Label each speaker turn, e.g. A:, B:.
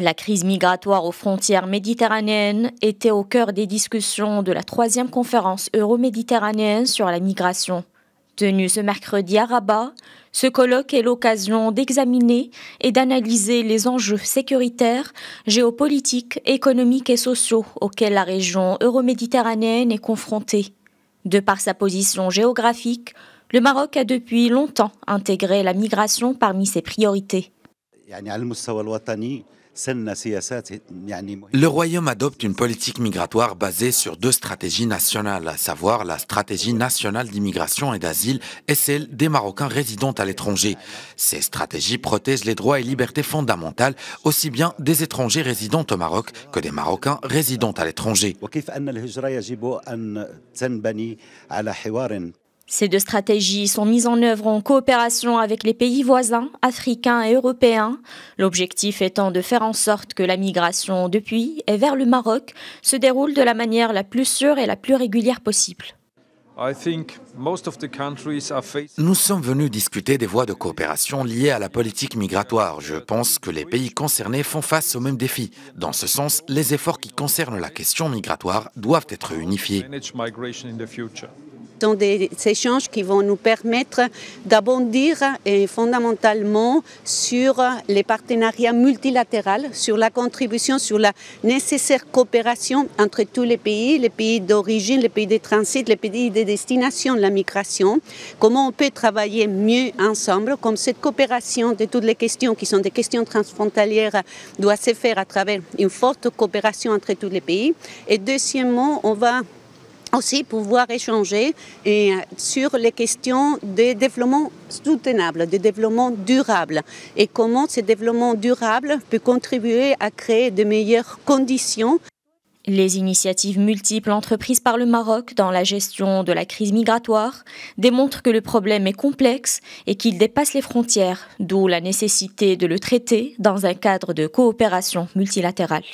A: La crise migratoire aux frontières méditerranéennes était au cœur des discussions de la troisième conférence euroméditerranéenne sur la migration. Tenue ce mercredi à Rabat, ce colloque est l'occasion d'examiner et d'analyser les enjeux sécuritaires, géopolitiques, économiques et sociaux auxquels la région euroméditerranéenne est confrontée. De par sa position géographique, le Maroc a depuis longtemps intégré la migration parmi ses priorités.
B: Le
C: royaume adopte une politique migratoire basée sur deux stratégies nationales, à savoir la stratégie nationale d'immigration et d'asile et celle des Marocains résidant à l'étranger. Ces stratégies protègent les droits et libertés fondamentales aussi bien
B: des étrangers résidant au Maroc que des Marocains résidant à l'étranger.
A: Ces deux stratégies sont mises en œuvre en coopération avec les pays voisins, africains et européens, l'objectif étant de faire en sorte que la migration depuis et vers le Maroc se déroule de la manière la plus sûre et la plus régulière possible.
C: Nous sommes venus discuter des voies de coopération liées à la politique migratoire. Je pense que les pays concernés font face aux mêmes défis. Dans ce sens, les efforts qui concernent la question migratoire doivent être unifiés
D: dans des échanges qui vont nous permettre d'abondir fondamentalement sur les partenariats multilatéraux, sur la contribution, sur la nécessaire coopération entre tous les pays, les pays d'origine, les pays de transit, les pays de destination de la migration, comment on peut travailler mieux ensemble, comme cette coopération de toutes les questions qui sont des questions transfrontalières doit se faire à travers une forte coopération entre tous les pays. Et deuxièmement, on va aussi pouvoir échanger euh, sur les questions de développement durable, de développement durable et comment ce développement durable peut contribuer à créer de meilleures conditions. Les initiatives multiples entreprises
A: par le Maroc dans la gestion de la crise migratoire démontrent que le problème est complexe et qu'il dépasse les frontières, d'où la nécessité de le traiter dans un cadre de coopération multilatérale.